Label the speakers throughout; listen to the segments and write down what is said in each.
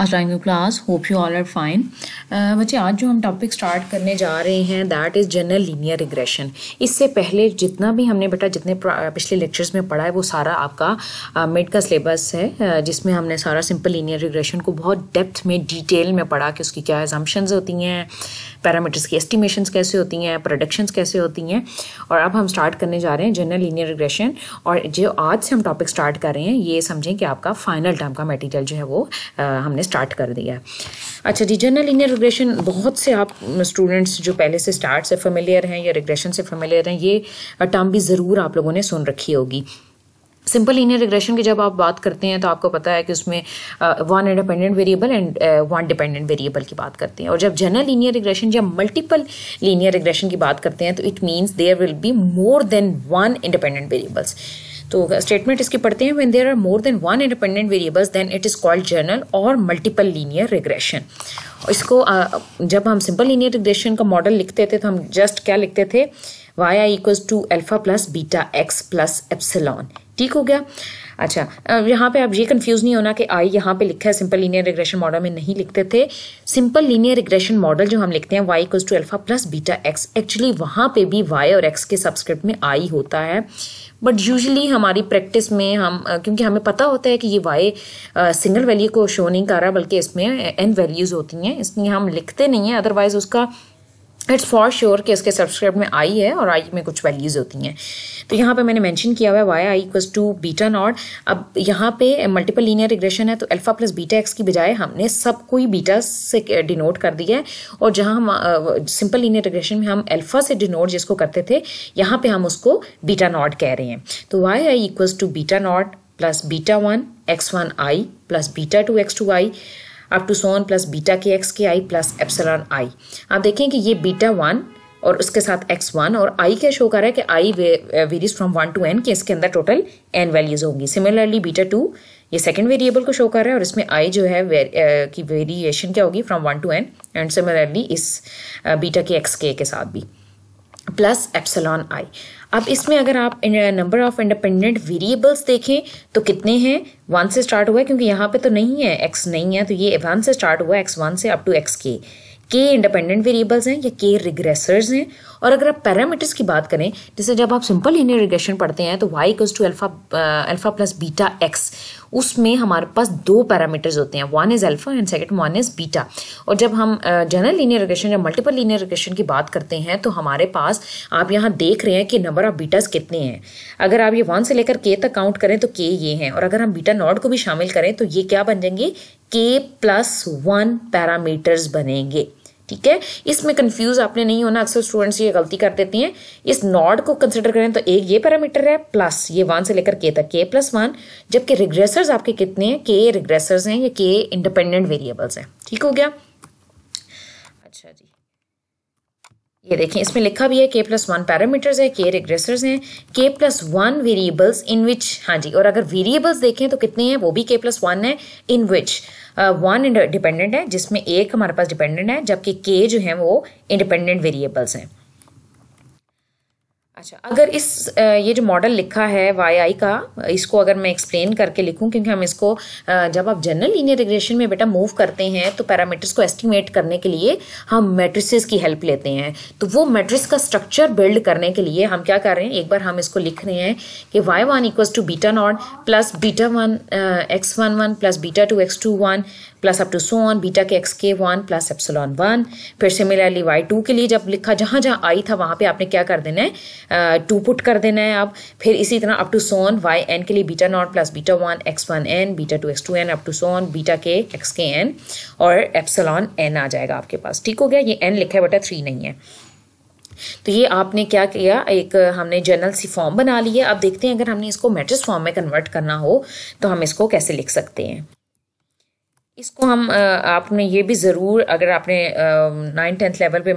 Speaker 1: Aslam class hope you all are fine बच्चे आज जो हम टॉपिक स्टार्ट करने जा रहे हैं that is general linear regression इससे पहले जितना भी हमने बेटा जितने पिछले लेक्चर्स में पढ़ा है वो सारा आपका मिड uh, का सिलेबस है uh, जिसमें हमने सारा सिंपल लीनियर रिग्रेशन को बहुत डेप्थ में डिटेल में पढ़ा कि उसकी क्या एजम्पन्स होती हैं पैरामीटर्स की एस्टिमेशन कैसे होती हैं प्रोडक्शंस कैसे होती हैं और अब हम स्टार्ट करने जा रहे हैं जनरल लीनियर रिग्रेशन और जो आज से हम टॉपिक स्टार्ट कर रहे हैं ये समझें कि आपका फाइनल टर्म का मेटीरियल जो है वो uh, हमने स्टार्ट कर दिया अच्छा जी जनरल लिनियर रिग्रेशन बहुत से आप स्टूडेंट्स जो पहले से स्टार्ट से फेमिलियर हैं या रिग्रेशन से फेमिलियर हैं ये टर्म भी ज़रूर आप लोगों ने सुन रखी होगी सिंपल लीनियर रिग्रेशन की जब आप बात करते हैं तो आपको पता है कि उसमें one independent variable and one dependent variable की बात करते हैं और जब जनरल लीनियर रिग्रेशन या मल्टीपल लीनियर रिग्रेशन की बात करते हैं तो it means there will be more than one independent variables तो स्टेटमेंट इसकी पढ़ते हैं when there are more than one independent variables then it is called general और मल्टीपल लीनियर रिग्रेशन इसको जब हम सिंपल लीनियर रिग्रेशन का मॉडल लिखते थे तो हम जस्ट क्या लिखते थे Y I equals to alpha plus beta X plus epsilon ठीक हो गया अच्छा यहाँ पे आप ये कंफ्यूज नहीं होना कि आई यहाँ पे लिखा है सिंपल लीनियर रिग्रेशन मॉडल में नहीं लिखते थे सिंपल लीनियर रिग्रेशन मॉडल जो हम लिखते हैं Y equals to alpha plus beta X actually वहाँ पे भी वाई और एक्स के सब्सक्रिप्ट में आई होता है बट यूजली हमारी प्रैक्टिस में हम क्योंकि हमें पता होता है कि ये वाई सिंगल वैल्यू को शो नहीं कर रहा बल्कि इसमें एन वैल्यूज़ होती हैं इसलिए हम लिखते नहीं हैं अदरवाइज़ उसका इट्स फॉर श्योर कि इसके सब्सक्रिप्ट में आई है और आई में कुछ वैल्यूज़ होती हैं तो यहाँ पे मैंने मेंशन किया हुआ है Y I equals to beta not अब यहाँ पे मल्टीपल लीनियर रिग्रेशन है तो अल्फा प्लस बीटा एक्स की बजाय हमने सब को ही बीटा से डिनोट कर दिया है और जहाँ हम सिंपल लीनियर रिग्रेशन में हम अल्फा से डिनोट जिसको करते थे यहाँ पर हम उसको बीटा नॉट कह रहे हैं तो Y I equals to beta not plus beta one X one I plus beta two X two I up to so on plus beta K X K I plus epsilon आई आप देखें कि ये beta one और उसके साथ X one और आई क्या show कर रहा है कि I varies from one to N कि इसके अंदर टोटल एन वैल्यूज़ होंगी सिमिलरली बीटा टू ये सेकंड वेरिएबल को शो कर रहा है और इसमें आई जो है वेर, uh, की वेरिएशन क्या होगी from one to N and similarly इस बीटा के एक्स के साथ भी प्लस एप्सलॉन आई अब इसमें अगर आप नंबर ऑफ इंडिपेंडेंट वेरिएबल्स देखें तो कितने हैं वन से स्टार्ट हुआ है क्योंकि यहाँ पे तो नहीं है एक्स नहीं है तो ये वन से स्टार्ट हुआ है एक्स वन से अप टू एक्स के के इंडिपेंडेंट वेरिएबल्स हैं या के रिग्रेसर्स हैं और अगर आप पैरामीटर्स की बात करें जैसे जब आप सिंपल इन रिग्रेशन पढ़ते हैं तो Y equals to alpha alpha plus beta X उसमें हमारे पास दो पैरामीटर्स होते हैं one is alpha and second one is beta और जब हम जनरल लीनियर रिग्रेशन या मल्टीपल लीनियर रिग्रेशन की बात करते हैं तो हमारे पास आप यहाँ देख रहे हैं कि नंबर ऑफ बीटास कितने हैं अगर आप ये वन से लेकर के तक काउंट करें तो के ये हैं और अगर हम बीटा नॉट को भी शामिल करें तो ये क्या बन जाएंगे के प्लस वन पैरामीटर्स बनेंगे ठीक है इसमें कंफ्यूज आपने नहीं होना अक्सर स्टूडेंट्स ये गलती कर देती हैं इस नॉट को कंसिडर करें तो एक ये पैरामीटर है प्लस ये वन से लेकर के तक के प्लस वन जबकि रिग्रेसर्स आपके कितने हैं के रिग्रेसर्स हैं या के इंडिपेंडेंट वेरिएबल्स हैं ठीक हो गया अच्छा जी ये देखें इसमें लिखा भी है के प्लस वन पैरामीटर्स है के रिग्रेसर्स हैं K plus one variables in which हाँ जी और अगर वेरिएबल्स देखें तो कितने हैं वो भी के प्लस वन है इन विच वन डिपेंडेंट है जिसमें एक हमारे पास डिपेंडेंट है जबकि के जो है वो इंडिपेंडेंट वेरिएबल्स हैं अच्छा अगर इस ये जो मॉडल लिखा है वाई आई का इसको अगर मैं एक्सप्लेन करके लिखूं क्योंकि हम इसको जब आप जनरल लीनियर रिग्रेशन में बेटा मूव करते हैं तो पैरामीटर्स को एस्टिमेट करने के लिए हम मैट्रिसेस की हेल्प लेते हैं तो वो मैट्रिक्स का स्ट्रक्चर बिल्ड करने के लिए हम क्या कर रहे हैं एक बार हम इसको लिख रहे हैं कि Y one equals to beta not plus beta one X one one plus beta two X two one plus up to so on beta K X K one plus epsilon one फिर similarly Y two के लिए जब लिखा जहाँ जहाँ आई था वहाँ पे आपने क्या कर देना है टू पुट कर देना है अब फिर इसी तरह up to so on Y N के लिए beta not plus beta one X one N beta two X two N up to so on beta K X K N और एप्सलॉन एन आ जाएगा आपके पास ठीक हो गया ये एन लिखा है बटा थ्री नहीं है तो ये आपने क्या किया एक हमने जनरल सी फॉर्म बना ली है अब देखते हैं अगर हमने इसको मैट्रिक्स फॉर्म में कन्वर्ट करना हो तो हम इसको कैसे लिख सकते हैं इसको हम आपने ये भी ज़रूर अगर आपने नाइन टेंथ लेवल पे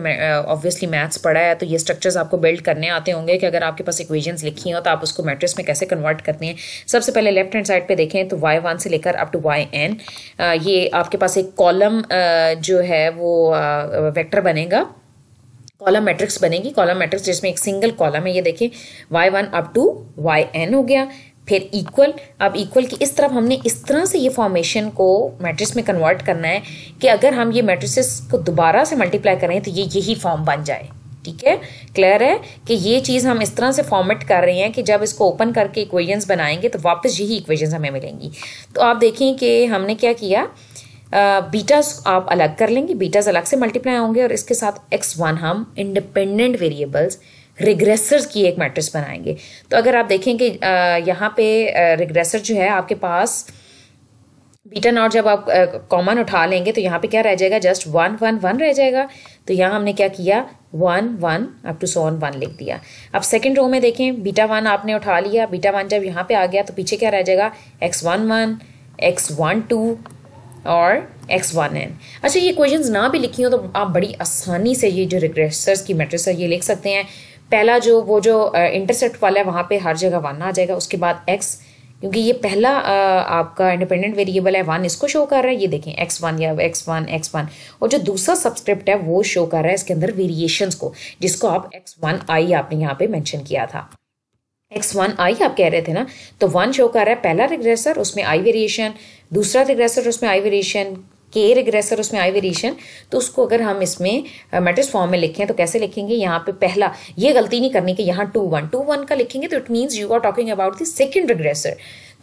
Speaker 1: ऑब्वियसली मैथ्स पढ़ा है तो ये स्ट्रक्चर्स आपको बिल्ड करने आते होंगे कि अगर आपके पास इक्वेशंस लिखी हो तो आप उसको मैट्रिक्स में कैसे कन्वर्ट करते हैं सबसे पहले लेफ्ट हैंड साइड पे देखें तो वाई वन से लेकर अप टू वाई एन ये आपके पास एक कॉलम जो है वो वैक्टर बनेगा कॉलम मैट्रिक्स बनेगी कॉलम मैट्रिक्स जिसमें एक सिंगल कॉलम है ये देखें Y one up to Y N हो गया फिर इक्वल अब इक्वल की इस तरफ हमने इस तरह से ये फॉर्मेशन को मैट्रिक्स में कन्वर्ट करना है कि अगर हम ये मैट्रिसेस को दोबारा से मल्टीप्लाई करें तो ये यही फॉर्म बन जाए ठीक है क्लियर है कि ये चीज़ हम इस तरह से फॉर्मेट कर रहे हैं कि जब इसको ओपन करके इक्वेजन्स बनाएंगे तो वापस यही इक्वेजन्स हमें मिलेंगी तो आप देखें कि हमने क्या किया बीटास uh, आप अलग कर लेंगे बीटास अलग से मल्टीप्लाई होंगे और इसके साथ एक्स वन हम इंडिपेंडेंट वेरिएबल्स रिग्रेसर्स की एक मैट्रिक्स बनाएंगे तो अगर आप देखें कि यहाँ पे रिग्रेसर जो है आपके पास बीटा नॉट जब आप कॉमन उठा लेंगे तो यहाँ पे क्या रह जाएगा जस्ट वन वन वन रह जाएगा तो यहाँ हमने क्या किया one one up to so on one लिख दिया अब सेकेंड रो में देखें बीटा वन आपने उठा लिया बीटा वन जब यहाँ पे आ गया तो पीछे क्या रह जाएगा X one one X one two और एक्स वन एन अच्छा ये क्वेश्चन ना भी लिखी हो तो आप बड़ी आसानी से ये जो रिग्रेसर्स की मेट्रिक्स है ये लिख सकते हैं पहला जो वो जो इंटरसेप्ट वाला है वहाँ पे हर जगह वन आ जाएगा उसके बाद एक्स क्योंकि ये पहला आपका इंडिपेंडेंट वेरिएबल है वन इसको शो कर रहा है ये देखें एक्स वन या एक्स वन एक्स वन और जो दूसरा सब्सक्रिप्ट है वो शो कर रहा है इसके अंदर वेरिएशंस को जिसको आप एक्स वन आई आपने यहाँ पे मेंशन किया था एक्स वन आई आप कह रहे थे ना तो वन शो कर रहा है पहला रिग्रेसर उसमें आई वेरिएशन दूसरा रिग्रेसर उसमें आई वेरिएशन के रिग्रेसर उसमें आई वेरिएशन तो उसको अगर हम इसमें मैट्रिक्स फॉर्म में लिखें तो कैसे लिखेंगे यहाँ पे पहला ये गलती नहीं करनी कि यहाँ टू वन टू वन का लिखेंगे तो it means you are talking about the second regressor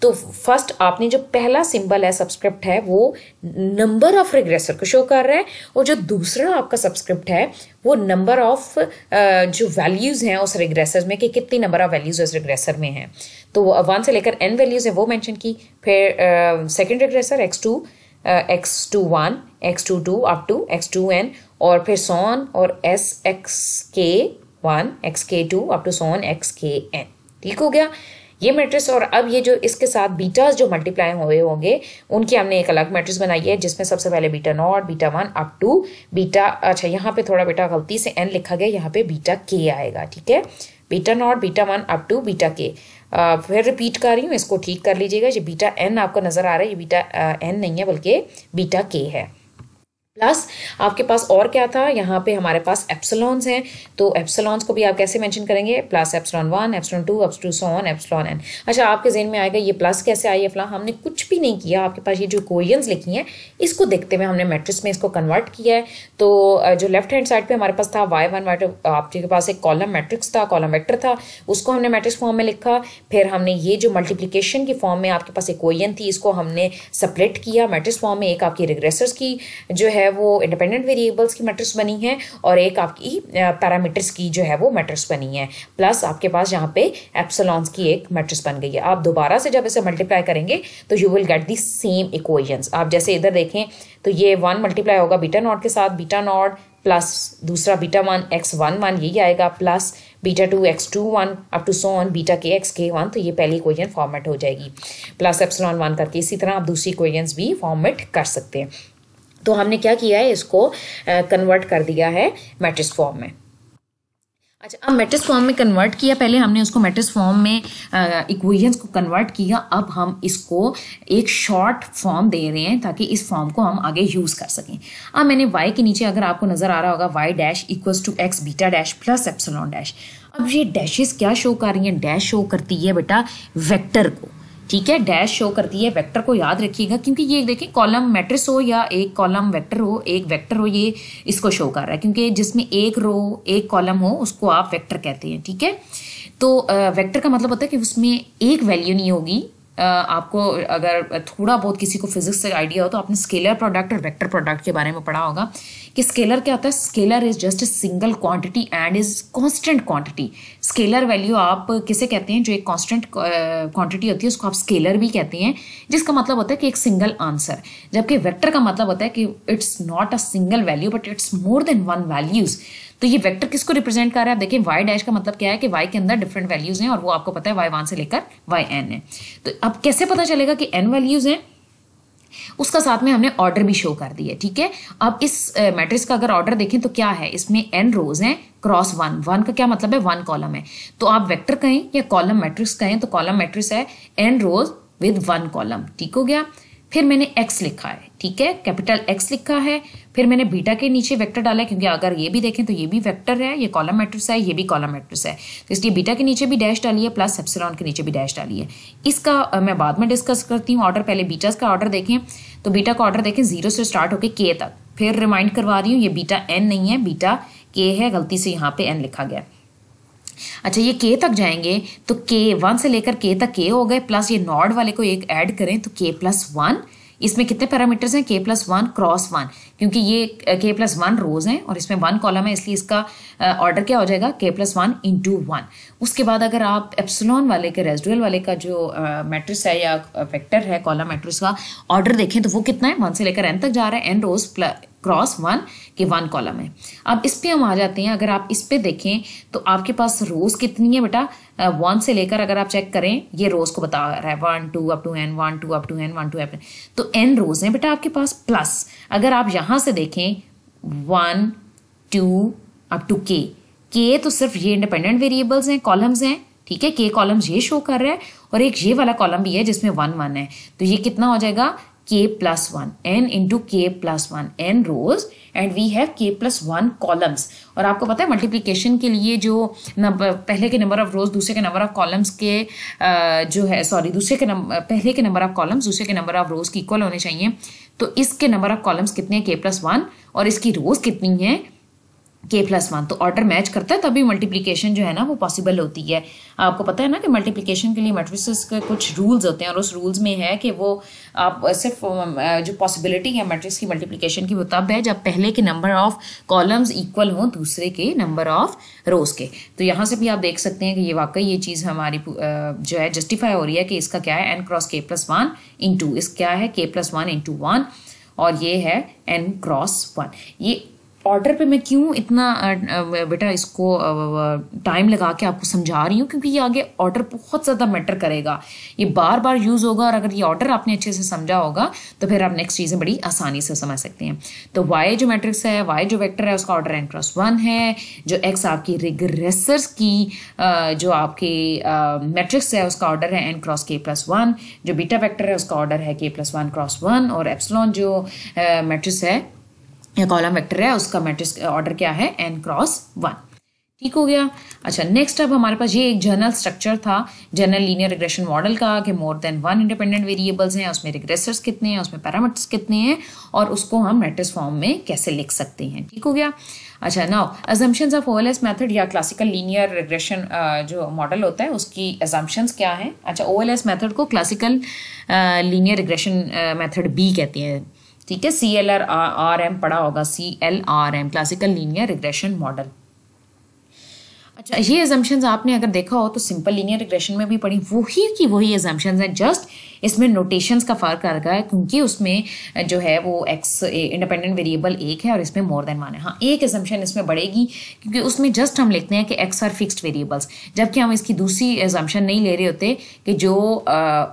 Speaker 1: तो फर्स्ट आपने जो पहला सिंबल है सब्सक्रिप्ट है वो नंबर ऑफ रिग्रेसर को शो कर रहा है और जो दूसरा आपका सब्सक्रिप्ट है वो नंबर ऑफ जो वैल्यूज़ हैं उस रिग्रेसर में कि कितनी नंबर ऑफ वैल्यूज़ उस रिग्रेसर में हैं तो वन से लेकर एन वैल्यूज़ है वो मैंशन की फिर second regressor X two X two one X two two up to X two N और फिर सोन और एस X K one X K two up to so on X K N ठीक हो गया ये मैट्रिक्स और अब ये जो इसके साथ बीटास जो मल्टीप्लाई हुए होंगे उनकी हमने एक अलग मैट्रिक्स बनाई है जिसमें सबसे पहले beta not beta one up to beta अच्छा यहाँ पे थोड़ा बेटा गलती से एन लिखा गया यहाँ पे बीटा के आएगा ठीक है beta not beta one up to beta K फिर रिपीट कर रही हूँ इसको ठीक कर लीजिएगा ये बीटा एन आपको नज़र आ रहा है ये बीटा एन नहीं है बल्कि बीटा के है प्लस आपके पास और क्या था यहाँ पे हमारे पास एप्सलॉन्स हैं तो एप्सलॉन्स को भी आप कैसे मेंशन करेंगे plus epsilon one epsilon two up to Son epsilon N अच्छा आपके जेन में आएगा ये प्लस कैसे आई है फिलहाल हमने कुछ भी नहीं किया आपके पास ये जो कोरियंस लिखी हैं इसको देखते हुए हमने मैट्रिक्स में इसको कन्वर्ट किया है तो जो लेफ्ट हैंड साइड पर हमारे पास था वाई वन वाई आपके पास एक कॉलम मैट्रिक्स था कॉलम वैक्टर था उसको हमने मैट्रिक्स फॉर्म में लिखा फिर हमने ये जो मल्टीप्लीकेशन की फॉर्म में आपके पास एक कोरियन थी इसको हमने सपरेट किया मैट्रिक्स फॉर्म में एक आपकी रिग्रेसर्स की जो है है वो इंडिपेंडेंट वेरिएबल्स की मैट्रिक्स बनी है और एक आपकी पैरामीटर्स की जो है वो मैट्रिक्स बनी है प्लस आपके पास यहाँ पे एप्सलॉन्स की एक मैट्रिक्स बन गई है आप दोबारा से जब इसे मल्टीप्लाई करेंगे तो you will get the same equations आप जैसे इधर देखें तो ये वन मल्टीप्लाई होगा बीटा नॉट के साथ बीटा नॉट प्लस दूसरा beta one X one one यही आएगा plus beta two X two one up to so on beta K X K one तो ये पहली इक्वेशन फॉर्मेट हो जाएगी प्लस एप्सलॉन वन करके इसी तरह आप दूसरी इक्वेशंस भी फॉर्मेट कर सकते हैं तो हमने क्या किया है इसको कन्वर्ट कर दिया है मैट्रिक्स फॉर्म में अच्छा अब मैट्रिक्स फॉर्म में कन्वर्ट किया पहले हमने उसको मैट्रिक्स फॉर्म में इक्वेशंस को कन्वर्ट किया अब हम इसको एक शॉर्ट फॉर्म दे रहे हैं ताकि इस फॉर्म को हम आगे यूज़ कर सकें अब मैंने y के नीचे अगर आपको नज़र आ रहा होगा Y dash equals to X beta dash plus epsilon dash अब ये डैशेस क्या शो कर रही हैं डैश शो करती है बेटा वेक्टर को ठीक है डैश शो करती है वेक्टर को याद रखिएगा क्योंकि ये देखें कॉलम मैट्रिक्स हो या एक कॉलम वेक्टर हो एक वेक्टर हो ये इसको शो कर रहा है क्योंकि जिसमें एक रो एक कॉलम हो उसको आप वेक्टर कहते हैं ठीक है तो वेक्टर का मतलब होता है कि उसमें एक वैल्यू नहीं होगी आपको अगर थोड़ा बहुत किसी को फिजिक्स से आइडिया हो तो आपने स्केलर प्रोडक्ट और वेक्टर प्रोडक्ट के बारे में पढ़ा होगा कि स्केलर क्या होता है scalar is just a single quantity and is constant quantity scalar value आप किसे कहते हैं जो एक कांस्टेंट क्वांटिटी होती है उसको आप स्केलर भी कहते हैं जिसका मतलब होता है कि एक सिंगल आंसर जबकि वैक्टर का मतलब होता है कि it's not a single value but it's more than one values तो ये वेक्टर किसको रिप्रेजेंट कर रहा है आप देखिए वाई डैश का मतलब क्या है कि वाई के अंदर डिफरेंट वैल्यूज हैं और वो आपको पता है वाई वन से लेकर वाई एन है तो अब कैसे पता चलेगा कि एन वैल्यूज हैं उसका साथ में हमने ऑर्डर भी शो कर दिया ठीक है अब इस मैट्रिक्स का अगर ऑर्डर देखें तो क्या है इसमें एन रोज हैं क्रॉस वन वन का क्या मतलब है वन कॉलम है तो आप वेक्टर कहें या कॉलम मैट्रिक्स कहें तो कॉलम मैट्रिक्स है N rows with one column ठीक हो गया फिर मैंने एक्स लिखा है ठीक है कैपिटल एक्स लिखा है फिर मैंने बीटा के नीचे वेक्टर डाला है क्योंकि अगर ये भी देखें तो ये भी वेक्टर है ये कॉलम मैट्रिक्स है ये भी कॉलम मैट्रिक्स है तो इसलिए बीटा के नीचे भी डैश डाली है प्लस एप्सिलॉन के नीचे भी डैश डाली है इसका मैं बाद में डिस्कस करती हूँ ऑर्डर पहले बीटा का ऑर्डर देखें तो बीटा का ऑर्डर देखें जीरो से स्टार्ट होकर के तक फिर रिमाइंड करवा रही हूँ ये बीटा एन नहीं है बीटा के है गलती से यहाँ पे एन लिखा गया अच्छा ये के तक जाएंगे तो के वन से लेकर के तक के हो गए प्लस ये नॉड वाले को एक ऐड करें तो के प्लस वन इसमें कितने पैरामीटर्स हैं K plus one cross one क्योंकि ये के प्लस वन रोज हैं और इसमें वन कॉलम है इसलिए इसका ऑर्डर क्या हो जाएगा के प्लस वन इंटू वन उसके बाद अगर आप एप्सलॉन वाले के रेजिडुअल वाले का जो मैट्रिक्स है या वेक्टर है कॉलम मैट्रिक्स का ऑर्डर देखें तो वो कितना है वन से लेकर एन तक जा रहा है एन रोज क्रॉस वन के वन कॉलम है अब इस पर हम आ जाते हैं अगर आप इस पर देखें तो आपके पास रोज कितनी है बेटा वन से लेकर अगर आप चेक करें ये रोज को बता रहा है one two up to N one two up to N one two up to N rows हैं बेटा आपके पास प्लस अगर आप यहां से देखें वन टू अप टू के के तो सिर्फ ये इंडिपेंडेंट वेरिएबल्स हैं कॉलम्स हैं ठीक है के कॉलम्स ये शो कर रहे हैं और एक ये वाला कॉलम भी है जिसमें वन वन है तो ये कितना हो जाएगा k plus 1 n into k plus 1 n rows and we have K plus one columns और आपको पता है मल्टीप्लीकेशन के लिए जो नंबर पहले के नंबर ऑफ रोज दूसरे के नंबर ऑफ कॉलम्स के जो है सॉरी दूसरे के नंबर पहले के नंबर ऑफ कॉलम्स दूसरे के नंबर ऑफ रोज के इक्वल होने चाहिए तो इसके नंबर ऑफ कॉलम्स कितने के प्लस वन और इसकी रोज कितनी है के प्लस वन तो ऑर्डर मैच करता है तभी मल्टीप्लिकेशन जो है ना वो पॉसिबल होती है आपको पता है ना कि मल्टीप्लिकेशन के लिए मेट्रिसेस के कुछ रूल्स होते हैं और उस रूल्स में है कि वो आप सिर्फ जो पॉसिबिलिटी है मैट्रिक्स की मल्टीप्लिकेशन की वो तब है जब पहले के नंबर ऑफ कॉलम्स इक्वल हों दूसरे के नंबर ऑफ रोज के तो यहाँ से भी आप देख सकते हैं कि ये वाकई ये चीज़ हमारी जो है जस्टिफाई हो रही है कि इसका क्या है N cross K plus one into इस क्या है K plus one into one और ये है एन क्रॉस वन ये ऑर्डर पे मैं क्यों इतना बेटा इसको टाइम लगा के आपको समझा रही हूँ क्योंकि ये आगे ऑर्डर बहुत ज़्यादा मैटर करेगा ये बार बार यूज़ होगा और अगर ये ऑर्डर आपने अच्छे से समझा होगा तो फिर आप नेक्स्ट चीज़ें बड़ी आसानी से समझ सकते हैं तो वाई जो मैट्रिक्स है वाई जो वेक्टर है उसका ऑर्डर एन क्रॉस वन है जो एक्स आपकी रिग्रेसर्स की जो आपके मैट्रिक्स है उसका ऑर्डर है N cross K plus one जो बीटा वैक्टर है उसका ऑर्डर है K plus one cross one और एप्सलॉन जो मैट्रिक्स है कॉलम वेक्टर है उसका मैट्रिक्स ऑर्डर क्या है एन क्रॉस वन ठीक हो गया अच्छा नेक्स्ट अब हमारे पास ये एक जर्नल स्ट्रक्चर था जर्नल लीनियर रिग्रेशन मॉडल का कि more than one independent variables हैं उसमें रिग्रेसर्स कितने हैं उसमें पैरामीटर्स कितने हैं और उसको हम मैट्रिक्स फॉर्म में कैसे लिख सकते हैं ठीक हो गया अच्छा now assumptions of OLS method या क्लासिकल लीनियर रिग्रेशन जो मॉडल होता है उसकी एजम्पन्स क्या है अच्छा ओ मेथड को क्लासिकल लीनियर रिग्रेशन मेथड बी कहते हैं ठीक है C L R R M पढ़ा होगा C L R M classical linear regression model अच्छा ये एजम्पन्स आपने अगर देखा हो तो सिंपल लीनियर रिग्रेशन में भी पढ़ी वही की वही एजम्पन्स हैं जस्ट इसमें नोटेशंस का फ़र्क आ रहा है क्योंकि उसमें जो है वो एक्स इंडिपेंडेंट वेरिएबल एक है और इसमें मोर देन वन है हाँ एक एजम्पन इसमें बढ़ेगी क्योंकि उसमें जस्ट हम लिखते हैं कि एक्स आर फिक्सड वेरिएबल्स जबकि हम इसकी दूसरी एजम्पन नहीं ले रहे होते कि जो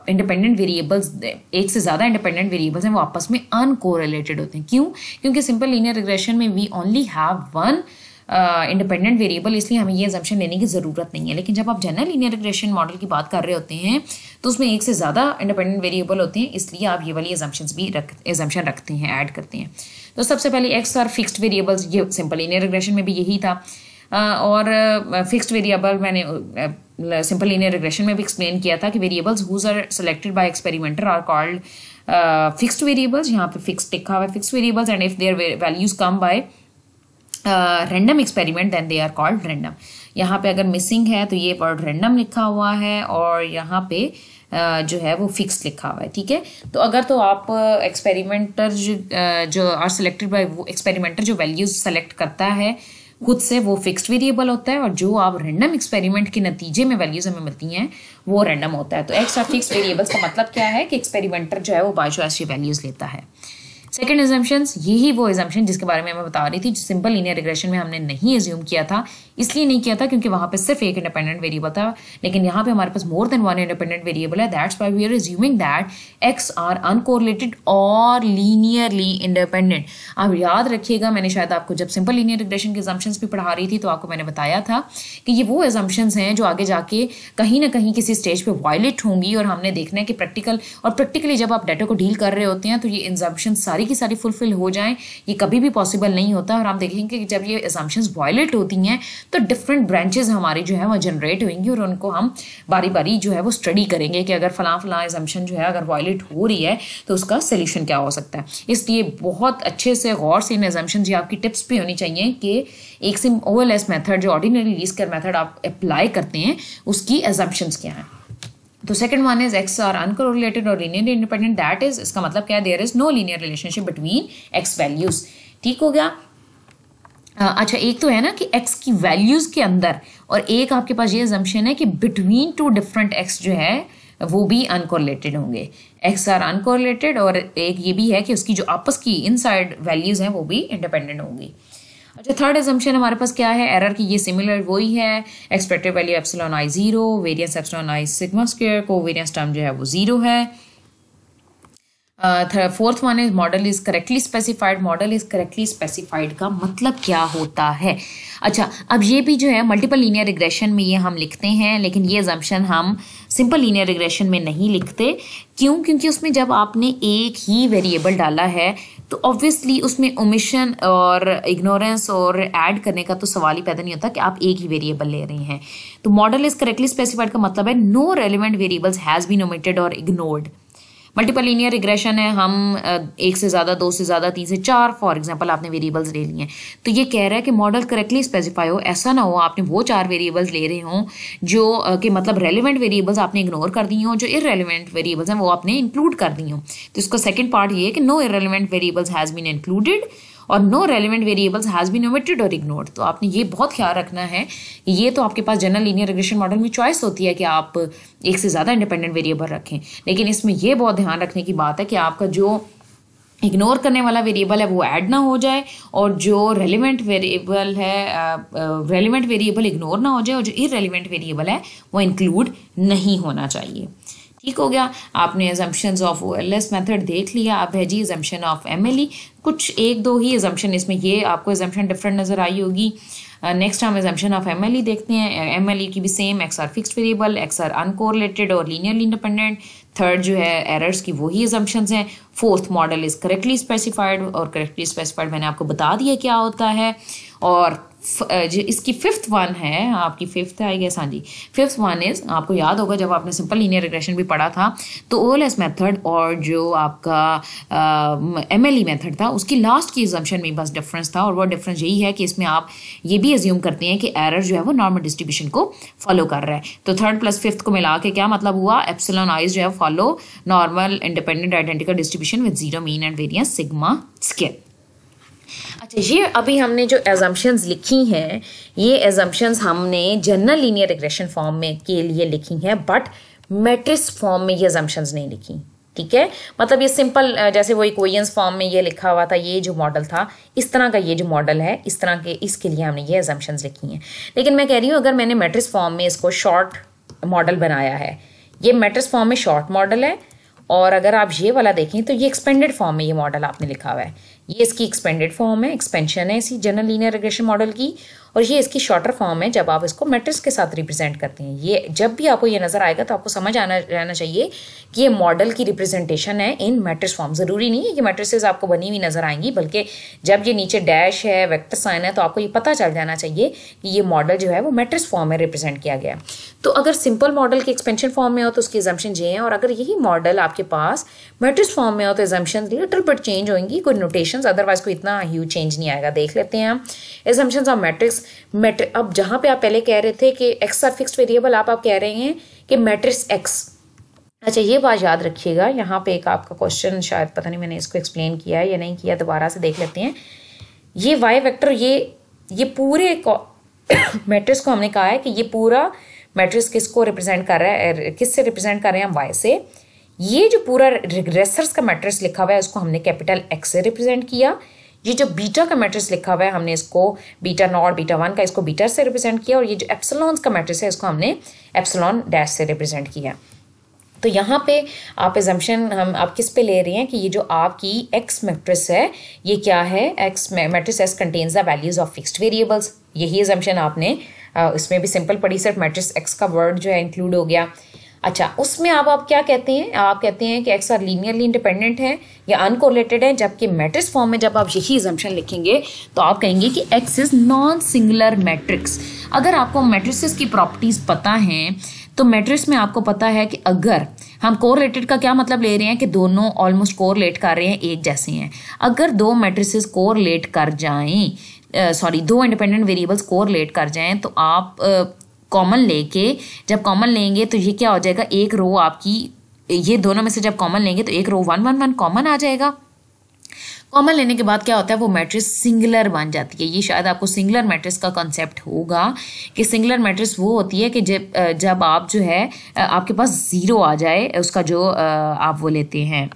Speaker 1: इंडिपेंडेंट वेरिएबल्स एक से ज़्यादा इंडिपेंडेंट वेरिएबल्स हैं वो आपस में अनकोरिलेटेड होते हैं क्यों क्योंकि सिंपल लीनियर रिग्रेशन में we only have one independent uh, variable इसलिए हमें ये एजम्पन लेने की ज़रूरत नहीं है लेकिन जब आप जनरल लीनियर रिग्रेशन मॉडल की बात कर रहे होते हैं तो उसमें एक से ज़्यादा इंडिपेंडेंट वेरिएबल होते हैं इसलिए आप ये वाली एजम्पन्स भी रख एजम्पन रखते हैं ऐड करते हैं तो सबसे पहले एक्स और फिक्सड वेरिएबल्स ये सिंपल लीनियर रिग्रेशन में भी यही था uh, और फिक्सड uh, वेरिएबल मैंने सिंपल लीनियर रिग्रेशन में भी एक्सप्लेन किया था कि variables whose are selected by experimenter are called fixed variables यहाँ पे फिक्स टिका हुआ है variables and if their values come by random experiment and they are called random यहाँ पे अगर मिसिंग है तो ये वर्ड रेंडम लिखा हुआ है और यहाँ पे जो है वो फिक्स लिखा हुआ है ठीक है तो अगर तो आप एक्सपेरिमेंटर जो आर सेलेक्टेड बाय वो एक्सपेरिमेंटर जो वैल्यूज सेलेक्ट करता है खुद से वो फिक्स्ड वेरिएबल होता है और जो आप रेंडम एक्सपेरिमेंट के नतीजे में वैल्यूज हमें मिलती हैं वो रेंडम होता है तो एक्स और फिक्स वेरिएबल्स का मतलब क्या है कि एक्सपेरिमेंटर जो है वो बाइशो ऐसी वैल्यूज लेता है सेकेंड एजम्पन यही वो एजम्पन जिसके बारे में मैं बता रही थी जो सिंपल लीनियर रिग्रेशन में हमने नहीं एज्यूम किया था इसलिए नहीं किया था क्योंकि वहाँ पर सिर्फ एक इंडिपेंडेंट वेरिएबल था लेकिन यहाँ पे हमारे पास more than one independent variable है that's why we are assuming that X are uncorrelated और लीनियरली इंडिपेंडेंट आप याद रखिएगा मैंने शायद आपको जब सिंपल लीनियर रिग्रेशन के एजम्पन भी पढ़ा रही थी तो आपको मैंने बताया था कि ये वो एजम्पन्स हैं जो आगे जाके कहीं ना कहीं किसी स्टेज पर वायलेट होंगी और हमने देखना है कि प्रैक्टिकल और प्रैक्टिकली जब आप डेटा को डील कर रहे होते हैं तो ये एजम्पन सारी सारी की सारी फुलफिल हो जाएं ये कभी भी पॉसिबल नहीं होता और आप देखेंगे कि जब ये एजम्पन्स वॉयलेट होती हैं तो डिफरेंट ब्रांचेज हमारी जो है वह जनरेट होंगी और उनको हम बारी बारी जो है वो स्टडी करेंगे कि अगर फलां फलां एजम्पन जो है अगर वॉयलेट हो रही है तो उसका सोल्यूशन क्या हो सकता है इसलिए बहुत अच्छे से गौर से इन एजम्पन ये आपकी टिप्स भी होनी चाहिए कि एक सिम ओ एल एस मैथड जो ऑर्डिनरी रिस्कर मैथड आप अप्लाई करते हैं उसकी एजम्पन्स क्या हैं तो second one is X are uncorrelated और लीनियर इंडिपेंडेंट दैट इज इसका मतलब क्या there is no linear relationship between X values ठीक हो गया अच्छा एक तो है ना कि एक्स की वैल्यूज के अंदर और एक आपके पास ये जमशन है कि बिटवीन टू डिफरेंट एक्स जो है वो भी अनकोरिलेटेड होंगे एक्स आर अनकोरिलेटेड और एक ये भी है कि उसकी जो आपस की इनसाइड वैल्यूज हैं वो भी इंडिपेंडेंट होंगी अच्छा थर्ड एजम्पन हमारे पास क्या है एरर की ये सिमिलर वही है expected value epsilon I zero variance epsilon I sigma square covariance term जो है वो जीरो है fourth one is model is correctly specified model is correctly specified का मतलब क्या होता है अच्छा अब ये भी जो है मल्टीपल लीनियर रिग्रेशन में ये हम लिखते हैं लेकिन ये एजम्पन हम uh, सिंपल लीनियर रिग्रेशन में नहीं लिखते क्यों क्योंकि उसमें जब आपने एक ही वेरिएबल डाला है तो ऑब्वियसली उसमें ओमिशन और इग्नोरेंस और ऐड करने का तो सवाल ही पैदा नहीं होता कि आप एक ही वेरिएबल ले रहे हैं तो मॉडल इज करेक्टली स्पेसिफाइड का मतलब है no relevant variables has been omitted और इग्नोर्ड मल्टीपल लीनियर रिग्रेशन है हम एक से ज़्यादा दो से ज़्यादा तीन से चार फॉर एग्जाम्पल आपने वेरिएबल्स ले लिए हैं तो ये कह रहा है कि मॉडल करेक्टली स्पेसिफाई हो ऐसा ना हो आपने वो चार वेरिएबल्स ले रहे हों जो कि मतलब रेलिवेंट वेरिएबल्स आपने इग्नोर कर दिए हों जो इरेलीवेंट वेरिएबल्स हैं वो आपने इंक्लूड कर दिए हों तो इसका सेकेंड पार्ट ये है कि no irrelevant variables has been included और no relevant variables has been omitted और इग्नोर्ड तो आपने ये बहुत ख्याल रखना है कि ये तो आपके पास जनरल लीनियर रिग्रेशन मॉडल में चॉइस होती है कि आप एक से ज़्यादा इंडिपेंडेंट वेरिएबल रखें लेकिन इसमें यह बहुत ध्यान रखने की बात है कि आपका जो इग्नोर करने वाला वेरिएबल है वो ऐड ना हो जाए और जो रेलिवेंट वेरिएबल है रेलिवेंट वेरिएबल इग्नोर ना हो जाए और जो इरेलीवेंट वेरिएबल है वो इंक्लूड नहीं होना चाहिए ठीक हो गया आपने assumption of O L S method देख लिया अब है जी assumption of M L E कुछ एक दो ही एजम्पन इसमें ये आपको एजम्पन डिफरेंट नज़र आई होगी नेक्स्ट uh, हम assumption of M L E देखते हैं एम एल ई की भी same X are fix variable X are uncorrelated और लीनियरली इंडिपेंडेंट थर्ड जो है एरर्स की वही एजम्पन हैं fourth model is correctly specified और करेक्टली स्पेसिफाइड मैंने आपको बता दिया क्या होता है और इसकी फिफ्थ वन है आपकी फिफ्थ है आई गेस हाँ जी फिफ्थ वन इज आपको याद होगा जब आपने सिंपल लीनियर रिग्रेशन भी पढ़ा था तो ओ मेथड और जो आपका एम एल ई मेथड था उसकी लास्ट की एग्जामेशन में बस डिफरेंस था और वो डिफरेंस यही है कि इसमें आप ये भी एज्यूम करते हैं कि एरर जो है वो नॉर्मल डिस्ट्रीब्यूशन को फॉलो कर रहा है तो थर्ड प्लस फिफ्थ को मिला के क्या मतलब हुआ एप्सलॉन आइज जो है follow normal independent identical distribution with zero mean and variance sigma square अच्छा ये अभी हमने जो एजम्पन्स लिखी हैं ये एजम्पन्स हमने जनरल लीनियर रिग्रेशन फॉर्म में के लिए लिखी हैं बट मैट्रिक्स फॉर्म में ये एजम्पन्स नहीं लिखी ठीक है मतलब ये सिंपल जैसे वो इक्वेशंस फॉर्म में ये लिखा हुआ था ये जो मॉडल था इस तरह का ये जो मॉडल है इस तरह के इसके लिए हमने ये एजम्पन्स लिखी हैं लेकिन मैं कह रही हूँ अगर मैंने मेट्रिस फॉर्म में इसको शॉर्ट मॉडल बनाया है ये मेट्रिस फॉर्म में शॉर्ट मॉडल है और अगर आप ये वाला देखें तो ये एक्सपेंडेड फॉर्म में ये मॉडल आपने लिखा हुआ है ये इसकी एक्सपेंडेड फॉर्म है एक्सपेंशन है इसी जनरल लीनियर रिग्रेशन मॉडल की और ये इसकी शॉर्टर फॉर्म है जब आप इसको मैट्रिक्स के साथ रिप्रेजेंट करते हैं ये जब भी आपको ये नज़र आएगा तो आपको समझ आना रहना चाहिए कि ये मॉडल की रिप्रेजेंटेशन है इन मैट्रिक्स फॉर्म ज़रूरी नहीं है कि मैट्रिसेस आपको बनी हुई नज़र आएंगी बल्कि जब ये नीचे डैश है वैक्टर साइन है तो आपको ये पता चल जाना चाहिए कि ये मॉडल जो है वो मैट्रिक्स फॉर्म में रिप्रेजेंट किया गया तो अगर सिंपल मॉडल के एक्सपेंशन फॉर्म में हो तो उसकी एजम्पन जे है और अगर यही मॉडल आपके पास मैट्रिक्स फॉर्म में हो तो एजम्पन लिटल बट चेंज होगी कोई नोटेशन एजम्पन्स अदरवाइज कोई इतना ह्यूज चेंज नहीं आएगा देख लेते हैं हम एजम्पन्स ऑफ मैट्रिक्स मैट्रिक अब जहाँ पे आप पहले कह रहे थे कि एक्स आर फिक्स वेरिएबल आप आप कह रहे हैं कि मैट्रिक्स एक्स अच्छा ये बात याद रखिएगा यहाँ पे एक आपका क्वेश्चन शायद पता नहीं मैंने इसको एक्सप्लेन किया है या नहीं किया दोबारा से देख लेते हैं ये वाई वैक्टर ये ये पूरे मैट्रिक्स को हमने कहा है कि ये पूरा मैट्रिक्स किसको रिप्रेजेंट कर रहा है किससे रिप्रेजेंट कर रहे हैं हम वाई से ये जो पूरा रिग्रेसर्स का मैट्रिक्स लिखा हुआ है उसको हमने कैपिटल एक्स से रिप्रेजेंट किया ये जो बीटा का मैट्रिक्स लिखा हुआ है हमने इसको बीटा नॉट बीटा वन का इसको बीटा से रिप्रेजेंट किया और ये जो एप्सलॉन्स का मैट्रिक्स है इसको हमने एप्सलॉन डैश से रिप्रेजेंट किया तो यहाँ पे आप एजम्पन हम आप किस पे ले रहे हैं कि ये जो आपकी एक्स मैट्रिक्स है ये क्या है X matrix is contains the values of fixed variables यही एजम्पन आपने इसमें भी सिंपल पढ़ी सिर्फ मैट्रिक्स एक्स का वर्ड जो है इंक्लूड हो गया अच्छा उसमें अब आप क्या कहते हैं आप कहते हैं कि एक्स आर लीनियरली इंडिपेंडेंट हैं या अनकोलेटेड हैं जबकि मैट्रिक्स फॉर्म में जब आप यही एजम्पन लिखेंगे तो आप कहेंगे कि X is non singular matrix अगर आपको मैट्रिक्स की प्रॉपर्टीज़ पता हैं तो मैट्रिक्स में आपको पता है कि अगर हम कोरिलेटेड का क्या मतलब ले रहे हैं कि दोनों ऑलमोस्ट कोरिलेट कर रहे हैं एक जैसे हैं अगर दो मैट्रिसेस कोरिलेट कर जाएं सॉरी uh, दो इंडिपेंडेंट वेरिएबल्स कोरिलेट कर जाएं तो आप uh, कॉमन लेके जब कॉमन लेंगे तो ये क्या हो जाएगा एक रो आपकी ये दोनों में से जब कॉमन लेंगे तो एक row one one one common आ जाएगा कॉमन लेने के बाद क्या होता है वो मैट्रिक्स सिंगुलर बन जाती है ये शायद आपको सिंगुलर मैट्रिक्स का कॉन्सेप्ट होगा कि सिंगुलर मैट्रिक्स वो होती है कि जब जब आप जो है आपके पास ज़ीरो आ जाए उसका जो आप वो लेते हैं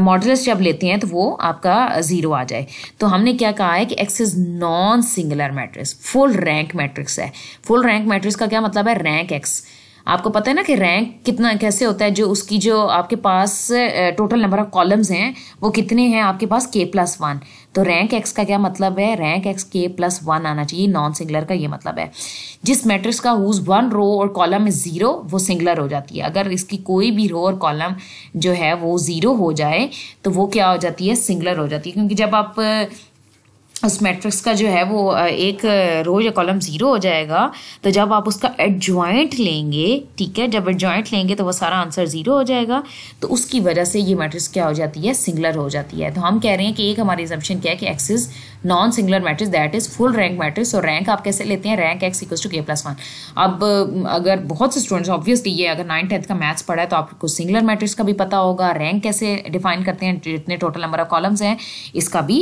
Speaker 1: मॉडुलस जब लेते हैं तो वो आपका ज़ीरो आ जाए तो हमने क्या कहा है कि X is non singular matrix full rank matrix है फुल रैंक मैट्रिक्स का क्या मतलब है रैंक एक्स आपको पता है ना कि रैंक कितना कैसे होता है जो उसकी जो आपके पास टोटल नंबर ऑफ कॉलम्स हैं वो कितने हैं आपके पास के प्लस वन तो रैंक एक्स का क्या मतलब है rank X K plus one आना चाहिए नॉन सिंगलर का ये मतलब है जिस मैट्रिक्स का हुज वन रो और कॉलम इज ज़ीरो वो सिंगलर हो जाती है अगर इसकी कोई भी रो और कॉलम जो है वो ज़ीरो हो जाए तो वो क्या हो जाती है सिंगलर हो जाती है क्योंकि जब आप उस मैट्रिक्स का जो है वो एक रो या कॉलम ज़ीरो हो जाएगा तो जब आप उसका एडजॉइंट लेंगे ठीक है जब एडजॉइंट लेंगे तो वो सारा आंसर ज़ीरो हो जाएगा तो उसकी वजह से ये मैट्रिक्स क्या हो जाती है सिंगलर हो जाती है तो हम कह रहे हैं कि एक हमारी एजम्पन क्या है कि X is non singular matrix that is full rank matrix और रैंक आप कैसे लेते हैं rank X equals to K plus one अब अगर बहुत से स्टूडेंट्स ऑब्वियसली ये अगर नाइन टेंथ का मैथ्स पढ़ा है तो आपको सिंगलर मैट्रिक्स का भी पता होगा रैंक कैसे डिफाइन करते हैं जितने टोटल नंबर ऑफ कॉलम्स हैं इसका भी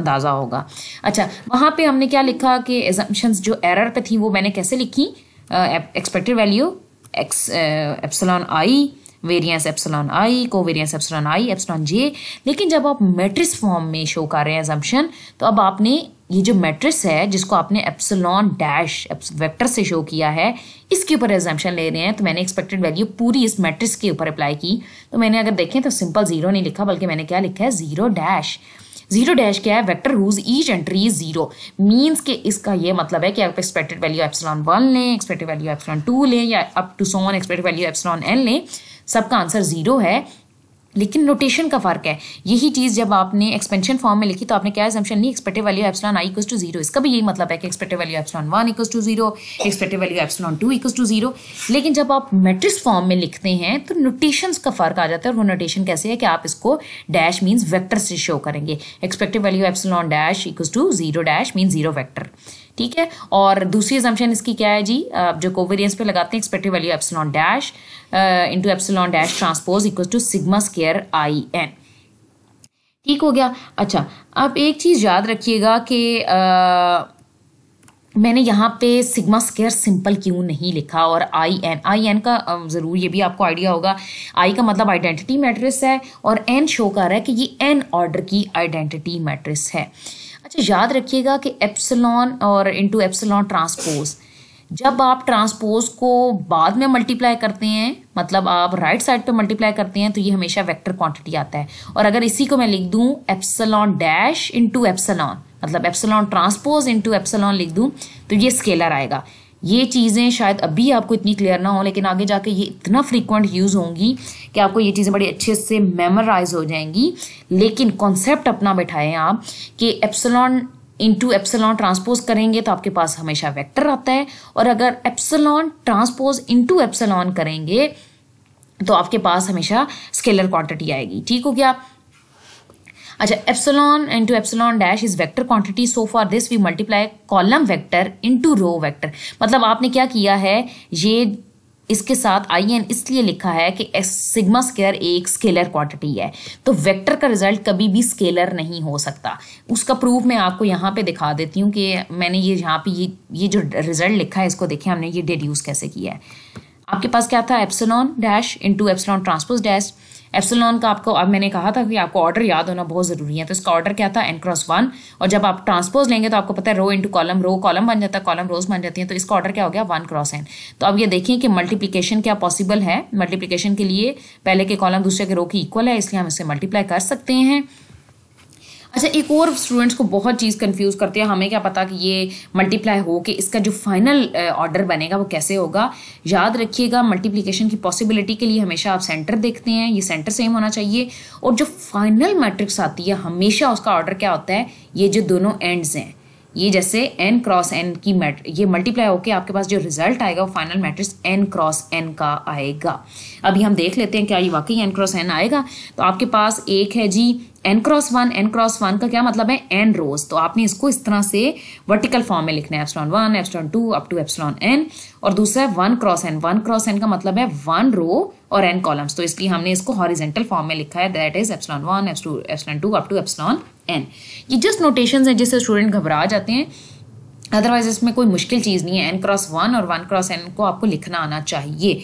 Speaker 1: अंदाज़ा होगा अच्छा वहां पे हमने क्या लिखा कि एजम्पन्स जो एरर पे थी वो मैंने कैसे लिखी expected value X epsilon I variance epsilon I covariance epsilon I epsilon J लेकिन जब आप मैट्रिक्स फॉर्म में शो कर रहे हैं एजम्पन तो अब आपने ये जो मैट्रिक्स है जिसको आपने एप्सलॉन डैश वेक्टर से शो किया है इसके ऊपर एग्जाम्पन ले रहे हैं तो मैंने एक्सपेक्टेड वैल्यू पूरी इस मैट्रिक्स के ऊपर अप्लाई की तो मैंने अगर देखें तो सिंपल जीरो नहीं लिखा बल्कि मैंने क्या लिखा है जीरो डैश जीरो डैश क्या है vector whose each entry is zero means के इसका ये मतलब है कि आप एक्सपेक्टेड वैल्यू एप्सलॉन वन लें एक्सपेक्टेड वैल्यू एप्सलॉन टू लें या अप टू सोन एक्सपेक्टेड वैल्यू एप्सलॉन एन लें सबका आंसर जीरो है लेकिन नोटेशन का फर्क है यही चीज़ जब आपने एक्सपेंशन फॉर्म में लिखी तो आपने क्या एजम्पन ली expected value epsilon I equal to zero इसका भी यही मतलब है कि expected value epsilon one equals to zero expected value epsilon two equals to zero लेकिन जब आप मेट्रिक्स फॉर्म में लिखते हैं तो नोटेशन का फर्क आ जाता है और वो नोटेशन कैसे है कि आप इसको डैश मीन्स वैक्टर से शो करेंगे expected value epsilon dash equal to zero dash mean zero vector ठीक है और दूसरी एजम्पन इसकी क्या है जी जो कोवेरियंस पे लगाते हैं expected value epsilon dash into epsilon dash transpose equal to sigma square I N ठीक हो गया अच्छा आप एक चीज़ याद रखिएगा कि uh, मैंने यहाँ पे सिग्मा स्केयर सिंपल क्यों नहीं लिखा और आई एन आई एन का uh, ज़रूर ये भी आपको आइडिया होगा आई का मतलब आइडेंटिटी मैट्रिस है और एन शो कर रहा है कि ये एन ऑर्डर की आइडेंटिटी मैट्रिस है अच्छा याद रखिएगा कि एप्सलॉन और इंटू एप्सलॉन ट्रांसपोज जब आप ट्रांसपोज को बाद में मल्टीप्लाई करते हैं मतलब आप राइट right साइड पे मल्टीप्लाई करते हैं तो ये हमेशा वेक्टर क्वांटिटी आता है और अगर इसी को मैं लिख दूं एप्सलॉन डैश इंटू एप्सलॉन मतलब एप्सलॉन ट्रांसपोज इंटू एप्सलॉन लिख दूं तो ये स्केलर आएगा ये चीज़ें शायद अभी आपको इतनी क्लियर ना हो लेकिन आगे जाके ये इतना फ्रीक्वेंट यूज़ होंगी कि आपको ये चीज़ें बड़ी अच्छे से मेमोराइज हो जाएंगी लेकिन कॉन्सेप्ट अपना बैठाएं आप कि एप्सलॉन इंटू एप्सलॉन ट्रांसपोज करेंगे तो आपके पास हमेशा वेक्टर आता है और अगर एप्सलॉन ट्रांसपोज इंटू एप्सलॉन करेंगे तो आपके पास हमेशा स्केलर क्वांटिटी आएगी ठीक हो गया अच्छा epsilon into epsilon dash is vector quantity so for this we multiply column vector into row vector मतलब आपने क्या किया है ये इसके साथ आई एन इसलिए लिखा है कि सिग्मा स्केयर एक स्केलर क्वांटिटी है तो वेक्टर का रिजल्ट कभी भी स्केलर नहीं हो सकता उसका प्रूफ मैं आपको यहाँ पे दिखा देती हूँ कि मैंने ये यहाँ पे ये ये जो रिजल्ट लिखा है इसको देखें हमने ये डिड्यूस कैसे किया है आपके पास क्या था epsilon dash into epsilon transpose dash epsilon का आपको अब मैंने कहा था कि आपको ऑर्डर याद होना बहुत ज़रूरी है तो इसका ऑर्डर क्या था एन क्रॉस वन और जब आप ट्रांसपोज लेंगे तो आपको पता है row into column row column बन जाता है कॉलम रोज बन जाती है तो इसका ऑर्डर क्या हो गया वन क्रॉस एन तो अब ये देखिए कि मल्टीप्लीकेशन क्या पॉसिबल है मल्टीप्लीकेशन के लिए पहले के कॉलम दूसरे के रो की इक्वल है इसलिए हम इसे मल्टीप्लाई कर सकते हैं अच्छा एक और स्टूडेंट्स को बहुत चीज़ कंफ्यूज करती है हमें क्या पता कि ये मल्टीप्लाई हो कि इसका जो फाइनल ऑर्डर uh, बनेगा वो कैसे होगा याद रखिएगा मल्टीप्लीकेशन की पॉसिबिलिटी के लिए हमेशा आप सेंटर देखते हैं ये सेंटर सेम होना चाहिए और जो फाइनल मैट्रिक्स आती है हमेशा उसका ऑर्डर क्या होता है ये जो दोनों एंड्स हैं ये जैसे एन क्रॉस एन की मैट ये मल्टीप्लाई होकर आपके पास जो रिजल्ट आएगा वो final matrix N cross N का आएगा अभी हम देख लेते हैं क्या ये वाकई एन क्रॉस एन आएगा तो आपके पास एक है जी N cross one N cross one का क्या मतलब है एन रोज तो आपने इसको इस तरह से वर्टिकल फॉर्म में लिखना है epsilon one epsilon two up to epsilon N और दूसरा है one cross N one cross N का मतलब है वन रो और एन कॉलम्स तो इसलिए हमने इसको हॉरिजेंटल फॉर्म में लिखा है that is epsilon one epsilon two up to epsilon N ये जस्ट नोटेशन है जिससे स्टूडेंट घबरा जाते हैं अदरवाइज इसमें कोई मुश्किल चीज़ नहीं है एन क्रॉस वन और वन क्रॉस एन को आपको लिखना आना चाहिए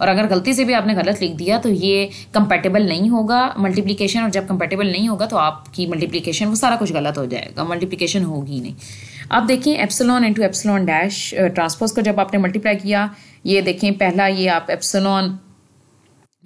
Speaker 1: और अगर गलती से भी आपने गलत लिख दिया तो ये कंपेटेबल नहीं होगा मल्टीप्लिकेशन और जब कंपेटेबल नहीं होगा तो आपकी मल्टीप्लिकेशन वो सारा कुछ गलत हो जाएगा मल्टीप्लिकेशन होगी ही नहीं आप देखें epsilon into epsilon dash transpose को जब आपने मल्टीप्लाई किया ये देखें पहला ये आप एप्सलॉन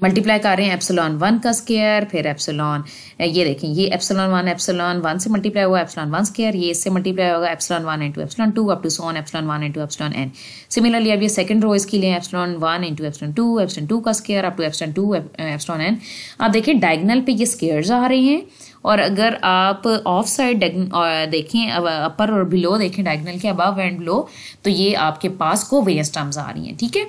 Speaker 1: मल्टीप्लाई कर रहे हैं एप्सलॉन वन का स्केयर फिर एप्सलॉन ये देखें ये एप्सलॉन वन एप्सलॉन वन से मल्टीप्लाई हुआ एप्सलॉन वन स्केयर ये इससे मल्टीप्लाई होगा epsilon one into epsilon two up to Son epsilon one into epsilon n similarly अब ये सेकंड रो इसके लिए epsilon one into epsilon two epsilon two का square up to epsilon two epsilon n आप देखें diagonal पे ये scares आ रहे हैं और अगर आप ऑफ साइड देखें अपर और बिलो देखें डायगनल के अबव एंड बिलो तो ये आपके पास कोवेयस टर्म्स आ रही हैं ठीक है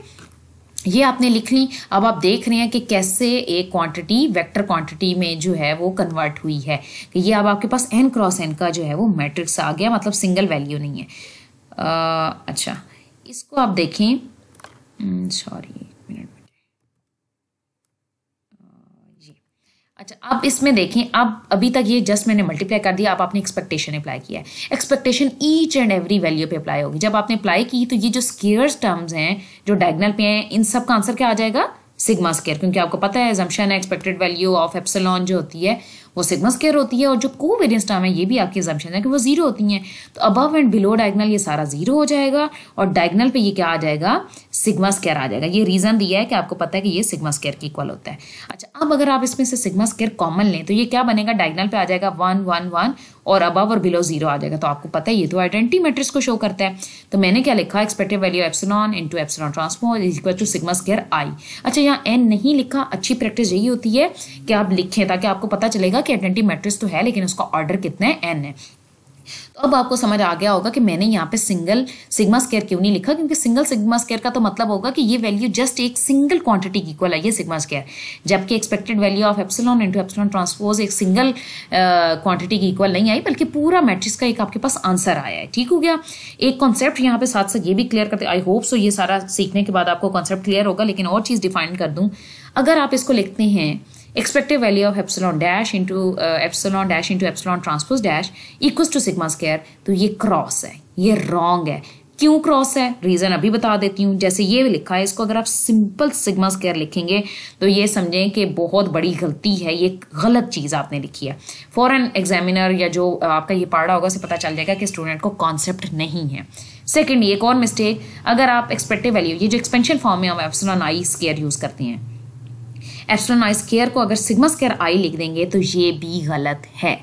Speaker 1: ये आपने लिख ली अब आप देख रहे हैं कि कैसे एक क्वांटिटी वेक्टर क्वांटिटी में जो है वो कन्वर्ट हुई है कि ये अब आपके पास एन क्रॉस एन का जो है वो मैट्रिक्स आ गया मतलब सिंगल वैल्यू नहीं है आ, अच्छा इसको आप देखें सॉरी हम्म, अच्छा आप इसमें देखें आप अभी तक ये जस्ट मैंने मल्टीप्लाई कर दिया आप आपने एक्सपेक्टेशन अप्लाई किया है expectation each and every value पे अप्लाई होगी जब आपने अप्लाई की तो ये जो स्केयर्स टर्म्स हैं जो डायगनल पे हैं इन सब का आंसर क्या आ जाएगा सिग्मा स्केयर क्योंकि आपको पता है assumption expected value of epsilon जो होती है वो सिग्मा स्केयर होती है और जो वेरियंस टर्म है ये भी आपकी एग्जाम्पन है कि वो जीरो होती हैं तो अबव एंड बिलो डायगनल ये सारा जीरो हो जाएगा और डायगनल पे ये क्या आ जाएगा सिग्मा स्केयर आ जाएगा ये रीजन दिया है कि आपको पता है कि ये सिग्मा स्केयर के इक्वल होता है अच्छा अब अगर आप इसमें से सिग्मा स्केयर कॉमन लें तो ये क्या बनेगा डायगनल पे आ जाएगा वन वन वन और अबव और बिलो जीरो आ जाएगा तो आपको पता है ये तो आइडेंटिटी मैट्रिक्स को शो करता है तो मैंने क्या लिखा expected value epsilon into epsilon transform is equal to sigma square I अच्छा यहाँ एन नहीं लिखा अच्छी प्रैक्टिस यही होती है कि आप लिखें ताकि आपको पता चलेगा कि आइडेंटिटी मैट्रिक्स तो है लेकिन उसका ऑर्डर कितना है एन है तो अब आपको समझ आ गया होगा कि मैंने यहाँ पे सिंगल सिग्मा स्केयर क्यों नहीं लिखा क्योंकि सिंगल सिग्मा स्केयर का तो मतलब होगा कि ये वैल्यू जस्ट एक सिंगल क्वांटिटी की इक्वल है ये सिग्मा स्केयर जबकि expected value of epsilon into epsilon transpose एक सिंगल क्वांटिटी की इक्वल नहीं आई बल्कि पूरा मैट्रिक्स का एक आपके पास आंसर आया है ठीक हो गया एक कॉन्सेप्ट यहाँ पे साथ साथ ये भी क्लियर करते आई होप सो ये सारा सीखने के बाद आपको कॉन्सेप्ट क्लियर होगा लेकिन और चीज़ डिफाइन कर दूँ अगर आप इसको लिखते हैं expected value of epsilon dash into uh, epsilon dash into epsilon transpose dash equals to sigma square तो ये क्रॉस है ये रॉन्ग है क्यों क्रॉस है रीज़न अभी बता देती हूँ जैसे ये भी लिखा है इसको अगर आप सिंपल सिग्मा स्केयर लिखेंगे तो ये समझें कि बहुत बड़ी गलती है ये गलत चीज़ आपने लिखी है फॉरन एग्जामिनर या जो आपका ये पढ़ा होगा उसे पता चल जाएगा कि स्टूडेंट को कॉन्सेप्ट नहीं है सेकेंड एक और मिस्टेक अगर आप एक्सपेक्टिव वैल्यू ये जो एक्सपेंशन फॉर्म में हम एप्सलॉन आई स्केयर यूज़ करते हैं एप्सलन आई स्केयर को अगर सिग्मा स्केयर आई लिख देंगे तो ये भी गलत है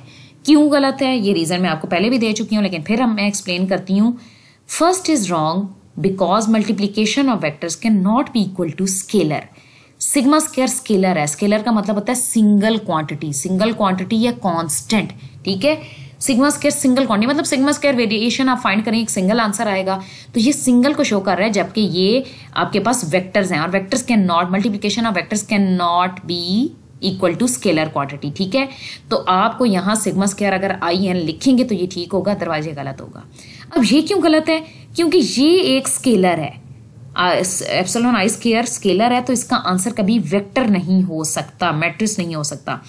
Speaker 1: क्यों गलत है ये रीज़न मैं आपको पहले भी दे चुकी हूँ लेकिन फिर हम मैं एक्सप्लेन करती हूँ first is wrong because multiplication of vectors can not be equal to scalar sigma square scalar है स्केलर का मतलब होता है सिंगल क्वांटिटी सिंगल क्वांटिटी या कॉन्स्टेंट ठीक है सिग्मा स्केयर सिंगल क्वांटिटी मतलब सिग्मा स्केयर वेरिएशन आप फाइंड करें एक सिंगल आंसर आएगा तो ये सिंगल को शो कर रहा है जबकि ये आपके पास वेक्टर्स हैं और vectors can not multiplication of vectors can not be equal to scalar quantity ठीक है तो आपको यहाँ सिग्मा स्केयर अगर आई एन लिखेंगे तो ये ठीक होगा दरवाजे गलत होगा अब ये क्यों गलत है क्योंकि ये एक स्केलर है एप्सलोन आई स्केयर स्केलर है तो इसका आंसर कभी वेक्टर नहीं हो सकता मैट्रिक्स नहीं हो सकता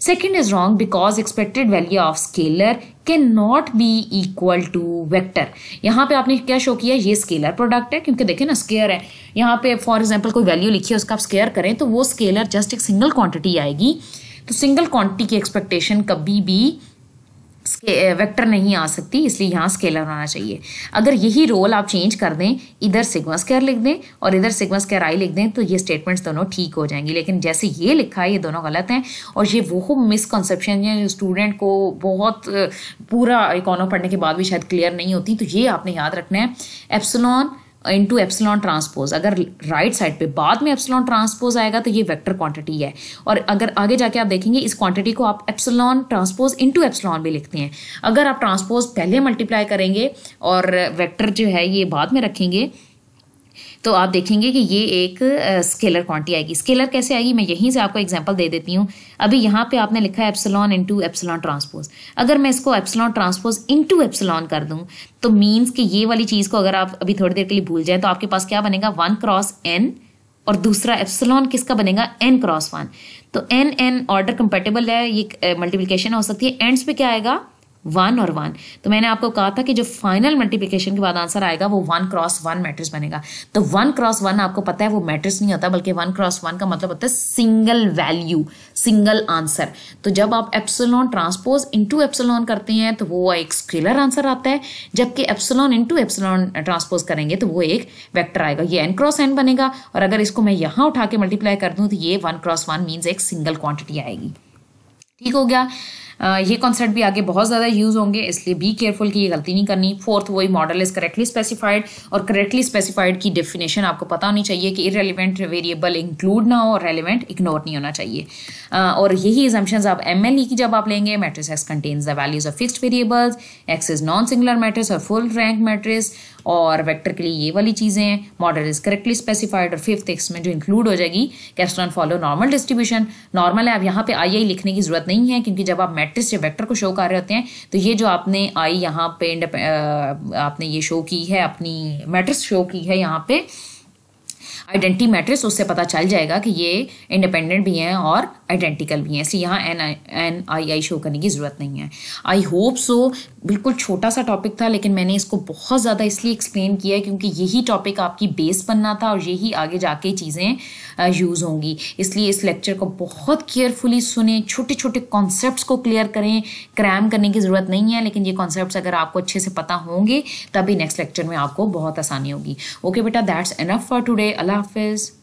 Speaker 1: second is wrong because expected value of scalar can not be equal to vector यहाँ पे आपने क्या शो किया ये स्केलर प्रोडक्ट है क्योंकि देखें ना स्केयर है यहाँ पे फॉर एग्जाम्पल कोई वैल्यू लिखी है उसका आप स्केयर करें तो वो स्केलर जस्ट एक सिंगल क्वांटिटी आएगी तो सिंगल क्वांटिटी की एक्सपेक्टेशन कभी भी वेक्टर नहीं आ सकती इसलिए यहाँ स्केलर होना चाहिए अगर यही रोल आप चेंज कर दें इधर सिग्मा स्केयर लिख दें और इधर सिग्मा स्केयर आई लिख दें तो ये स्टेटमेंट्स दोनों ठीक हो जाएंगी लेकिन जैसे ये लिखा है ये दोनों गलत हैं और ये वो मिसकनसेप्शन है स्टूडेंट को बहुत पूरा इकोनॉम पढ़ने के बाद भी शायद क्लियर नहीं होती तो ये आपने याद रखना है epsilon into epsilon transpose अगर राइट साइड पे बाद में एप्सलॉन ट्रांसपोज आएगा तो ये वेक्टर क्वांटिटी है और अगर आगे जाके आप देखेंगे इस क्वांटिटी को आप एप्सलॉन ट्रांसपोज इनटू एप्सलॉन भी लिखते हैं अगर आप ट्रांसपोज पहले मल्टीप्लाई करेंगे और वेक्टर जो है ये बाद में रखेंगे तो आप देखेंगे कि ये एक स्केलर क्वांटिटी आएगी स्केलर कैसे आएगी मैं यहीं से आपको एग्जाम्पल दे देती हूँ अभी यहाँ पे आपने लिखा है एप्सलॉन इंटू एप्सलॉन ट्रांसपोज अगर मैं इसको एप्सलॉन ट्रांसपोज इंटू एप्सलॉन कर दूँ तो मीन्स कि ये वाली चीज़ को अगर आप अभी थोड़ी देर के लिए भूल जाएँ तो आपके पास क्या बनेगा वन क्रॉस एन और दूसरा एप्सलॉन किसका बनेगा एन क्रॉस वन तो एन एन ऑर्डर कंपेटेबल है ये मल्टीप्लीकेशन हो सकती है एंड्स पे क्या आएगा वन और वन तो मैंने आपको कहा था कि जो फाइनल मल्टीप्लिकेशन के बाद आंसर आएगा वो वन क्रॉस वन मैट्रिक्स बनेगा तो वन क्रॉस वन आपको पता है वो मैट्रिक्स नहीं होता बल्कि वन क्रॉस वन का मतलब होता है सिंगल वैल्यू सिंगल आंसर तो जब आप एप्सलॉन ट्रांसपोज इंटू एप्सलॉन करते हैं तो वो एक स्केलर आंसर आता है जबकि एप्सलॉन इंटू एप्सलॉन ट्रांसपोज करेंगे तो वो एक वैक्टर आएगा ये एन क्रॉस एन बनेगा और अगर इसको मैं यहाँ उठा के मल्टीप्लाई कर दूँ तो ये वन क्रॉस वन मीन्स एक सिंगल क्वान्टिटी आएगी ठीक हो गया ये कॉन्सेप्ट भी आगे बहुत ज़्यादा यूज़ होंगे इसलिए बी केयरफुल की ये गलती नहीं करनी फोर्थ वही मॉडल इज़ करेक्टली स्पेसिफाइड और करेक्टली स्पेसिफाइड की डेफिनेशन आपको पता होनी चाहिए कि इरेलीवेंट वेरिएबल इंक्लूड ना हो और रेलिवेंट इग्नोर नहीं होना चाहिए और यही एजम्पन्स आप एम एल ई की जब आप लेंगे matrix X contains the values of fixed variables X is non singular matrix और फुल रैंक मैट्रिस और वेक्टर के लिए ये वाली चीज़ें हैं मॉडल इज करेक्टली स्पेसिफाइड और फिफ्थ एक्स में जो इंक्लूड हो जाएगी कैस्टन फॉलो नॉर्मल डिस्ट्रीब्यूशन नॉर्मल है आप यहाँ पे आई आई लिखने की जरूरत नहीं है क्योंकि जब आप मैट्रिक्स या वेक्टर को शो कर रहे होते हैं तो ये जो आपने आई यहाँ पे आपने ये शो की है अपनी मैट्रिक्स शो की है यहाँ पे आइडेंटिटी मैट्रिक्स उससे पता चल जाएगा कि ये इंडिपेंडेंट भी हैं और आइडेंटिकल भी हैं इसलिए यहाँ n I N I I show करने की ज़रूरत नहीं है आई होप सो बिल्कुल छोटा सा टॉपिक था लेकिन मैंने इसको बहुत ज़्यादा इसलिए एक्सप्लेन किया है क्योंकि यही टॉपिक आपकी बेस बनना था और यही आगे जाके चीज़ें यूज़ होंगी इसलिए इस लेक्चर को बहुत केयरफुली सुने छोटे छोटे कॉन्सेप्ट को क्लियर करें क्रैम करने की ज़रूरत नहीं है लेकिन ये कॉन्सेप्ट अगर आपको अच्छे से पता होंगे तभी नेक्स्ट लेक्चर में आपको बहुत आसानी होगी ओके बेटा that's enough for today Allah Allah